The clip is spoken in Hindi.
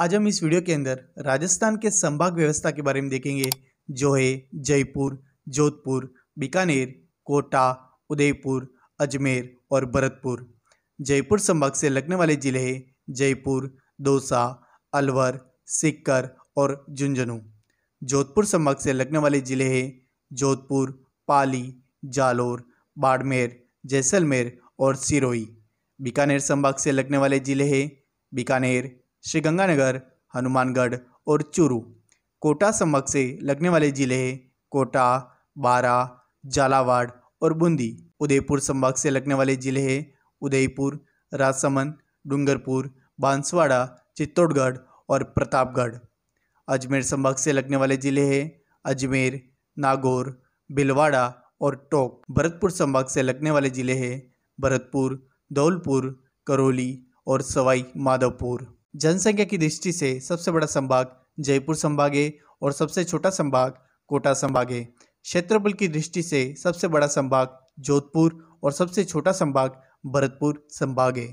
आज हम इस वीडियो के अंदर राजस्थान के संभाग व्यवस्था के बारे में देखेंगे जो है जयपुर जोधपुर बीकानेर कोटा उदयपुर अजमेर और भरतपुर जयपुर संभाग से लगने वाले जिले हैं जयपुर दौसा अलवर सिक्कर और झुंझुनू जोधपुर संभाग से लगने वाले जिले हैं जोधपुर पाली जालोर बाड़मेर जैसलमेर और सिरोही बीकानेर संभाग से लगने वाले जिले हैं बीकानेर श्रीगंगानगर हनुमानगढ़ और चूरू कोटा संभाग से लगने वाले जिले कोटा बारा झालावाड़ और बूंदी उदयपुर संभाग से लगने वाले जिले हैं उदयपुर राजसमंद डूंगरपुर बांसवाड़ा चित्तौड़गढ़ और प्रतापगढ़ अजमेर संभाग से लगने वाले जिले हैं अजमेर नागौर भिलवाड़ा और टोंक भरतपुर संभाग से लगने वाले जिले हैं भरतपुर धौलपुर करौली और सवाई माधोपुर जनसंख्या की दृष्टि से सबसे बड़ा संभाग जयपुर संभाग है और सबसे छोटा संभाग कोटा संभाग है क्षेत्रफल की दृष्टि से सबसे बड़ा संभाग जोधपुर और सबसे छोटा संभाग भरतपुर संभाग है